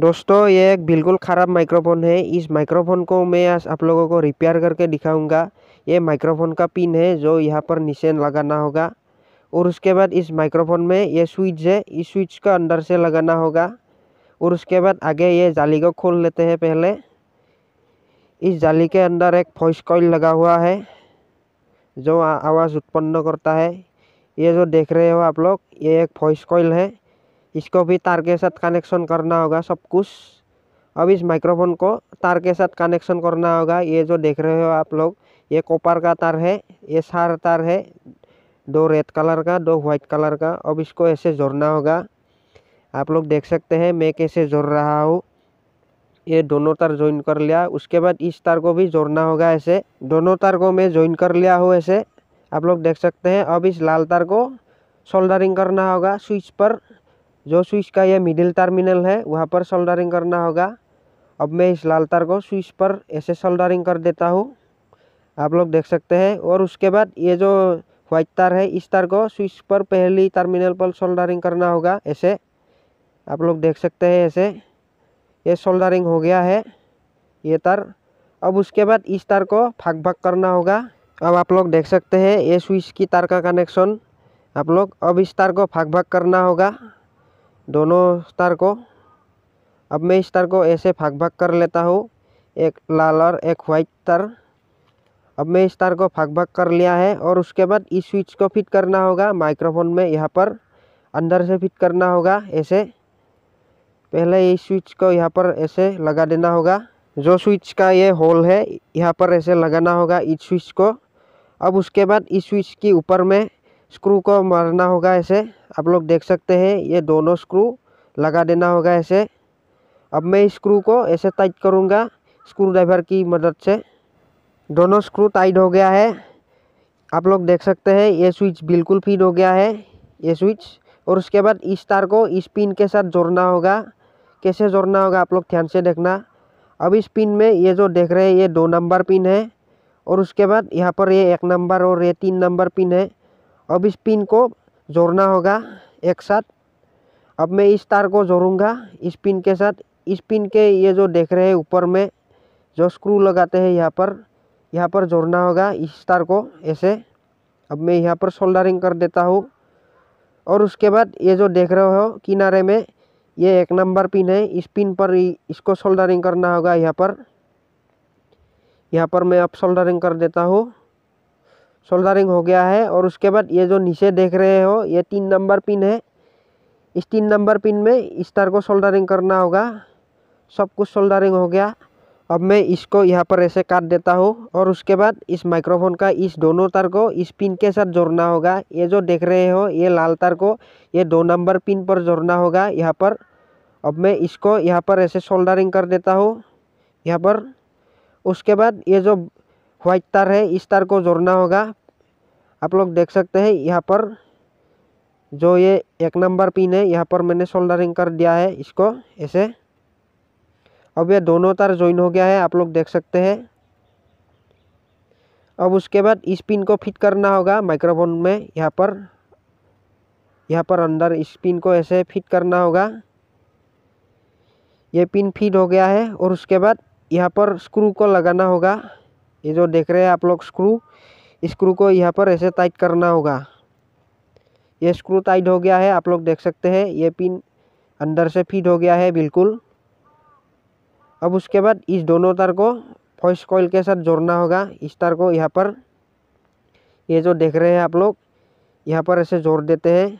दोस्तों ये एक बिल्कुल ख़राब माइक्रोफोन है इस माइक्रोफोन को मैं आज आप लोगों को रिपेयर करके दिखाऊंगा ये माइक्रोफोन का पिन है जो यहाँ पर नीचे लगाना होगा और उसके बाद इस माइक्रोफोन में ये स्विच है इस स्विच का अंदर से लगाना होगा और उसके बाद आगे ये जाली को खोल लेते हैं पहले इस जाली के अंदर एक फॉइस कॉइल लगा हुआ है जो आवाज़ उत्पन्न करता है ये जो देख रहे हो आप लोग ये एक फॉइस कॉइल है इसको भी तार के साथ कनेक्शन करना होगा सब कुछ अब इस माइक्रोफोन को तार के साथ कनेक्शन करना होगा ये जो देख रहे हो आप लोग ये कॉपर का तार है ये सार तार है दो रेड कलर का दो व्हाइट कलर का अब इसको ऐसे जोड़ना होगा आप लोग देख सकते हैं मैं कैसे जोड़ रहा हूँ ये दोनों तार ज्वाइन कर लिया उसके बाद इस तार को भी जोड़ना होगा ऐसे दोनों तार को मैं ज्वाइन कर लिया हूँ ऐसे आप लोग देख सकते हैं अब इस लाल तार को सोल्डरिंग करना होगा स्विच पर जो स्विच का यह मिडिल टर्मिनल है वहाँ पर सोल्डरिंग करना होगा अब मैं इस लाल तार को स्विच पर ऐसे सोल्डरिंग कर देता हूँ आप लोग देख सकते हैं और उसके बाद ये जो व्हाइट तार है इस तार को स्विच पर पहली टर्मिनल पर सोल्डरिंग करना होगा ऐसे आप लोग देख सकते हैं ऐसे ये सोल्डरिंग हो गया है ये तार अब उसके बाद इस तार को भाग भाग करना होगा अब आप लोग देख सकते हैं ये स्विच की तार का कनेक्शन आप लोग अब इस तार को भाग भाग करना होगा दोनों स्टार को अब मैं इस तार को ऐसे भाग भाग कर लेता हूँ एक लाल और एक वाइट तार अब मैं इस तार को भाग भाग कर लिया है और उसके बाद इस स्विच को फिट करना होगा माइक्रोफोन में यहाँ पर अंदर से फिट करना होगा ऐसे पहले इस स्विच को यहाँ पर ऐसे लगा देना होगा जो स्विच का ये होल है यहाँ पर ऐसे लगाना होगा इस स्विच को अब उसके बाद इस स्विच के ऊपर में स्क्रू को मारना होगा ऐसे आप लोग देख सकते हैं ये दोनों स्क्रू लगा देना होगा ऐसे अब मैं स्क्रू को ऐसे टाइट करूँगा स्क्रू ड्राइवर की मदद से दोनों स्क्रू टाइट हो गया है आप लोग देख सकते हैं ये स्विच बिल्कुल फिट हो गया है ये स्विच और उसके बाद इस तार को इस पिन के साथ जोड़ना होगा कैसे जोड़ना होगा आप लोग ध्यान से देखना अब इस पिन में ये जो देख रहे हैं ये दो नंबर पिन है और उसके बाद यहाँ पर ये एक नंबर और ये तीन नंबर पिन है अब इस पिन को जोड़ना होगा एक साथ अब मैं इस तार को जोड़ूंगा इस पिन के साथ इस पिन के ये जो देख रहे हैं ऊपर में जो स्क्रू लगाते हैं यहाँ पर यहाँ पर जोड़ना होगा इस तार को ऐसे अब मैं यहाँ पर सोल्डरिंग कर देता हूँ और उसके बाद ये जो देख रहे हो किनारे में ये एक नंबर पिन है इस पिन पर इसको सोल्डरिंग करना होगा यहाँ पर यहाँ पर मैं अब सोल्डरिंग कर देता हूँ सोल्डरिंग हो गया है और उसके बाद ये जो नीचे देख रहे हो ये तीन नंबर पिन है इस तीन नंबर पिन में इस तार को सोल्डरिंग करना होगा सब कुछ सोल्डरिंग हो गया अब मैं इसको यहाँ पर ऐसे काट देता हूँ और उसके बाद इस माइक्रोफोन का इस दोनों तार को इस पिन के साथ जोड़ना होगा ये जो देख रहे हो ये लाल तार को ये दो नंबर पिन पर जोड़ना होगा यहाँ पर अब मैं इसको यहाँ पर ऐसे सोल्डरिंग कर देता हूँ यहाँ पर उसके बाद ये जो व्हाइट तार है इस तार को जोड़ना होगा आप लोग देख सकते हैं यहाँ पर जो ये एक नंबर पिन है यहाँ पर मैंने सोल्डरिंग कर दिया है इसको ऐसे अब ये दोनों तार ज्वाइन हो गया है आप लोग देख सकते हैं अब उसके बाद इस पिन को फिट करना होगा माइक्रोफोन में यहाँ पर यहाँ पर अंदर इस पिन को ऐसे फिट करना होगा ये पिन फिट हो गया है और उसके बाद यहाँ पर स्क्रू को लगाना होगा ये जो देख रहे हैं आप लोग स्क्रू स्क्रू को यहाँ पर ऐसे टाइट करना होगा ये स्क्रू टाइट हो गया है आप लोग देख सकते हैं ये पिन अंदर से फिट हो गया है बिल्कुल अब उसके बाद इस दोनों तार को फॉइस कॉइल के साथ जोड़ना होगा इस तार को यहाँ पर ये जो देख रहे हैं आप लोग यहाँ पर ऐसे जोड़ देते हैं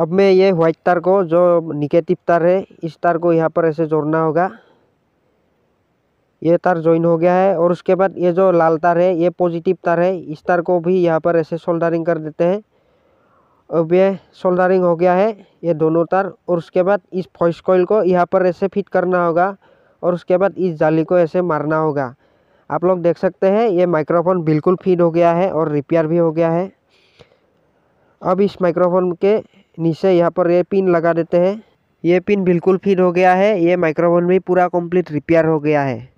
अब मैं ये व्हाइट तार को जो निगेटिव तार है इस तार को यहाँ पर ऐसे जोड़ना होगा ये तार ज्वाइन हो गया है और उसके बाद ये जो लाल तार है ये पॉजिटिव तार है इस तार को भी यहाँ पर ऐसे सोल्डरिंग कर देते हैं अब ये सोल्डरिंग हो गया है ये दोनों तार और उसके बाद इस फॉइस कॉयल को यहाँ पर ऐसे फिट करना होगा और उसके बाद इस जाली को ऐसे मारना होगा आप लोग देख सकते हैं ये माइक्रोफोन बिल्कुल फिट हो गया है और रिपेयर भी हो गया है अब इस माइक्रोफोन के नीचे यहाँ पर ये पिन लगा देते हैं ये पिन बिल्कुल फिट हो गया है ये माइक्रोफोन भी पूरा कंप्लीट रिपेयर हो गया है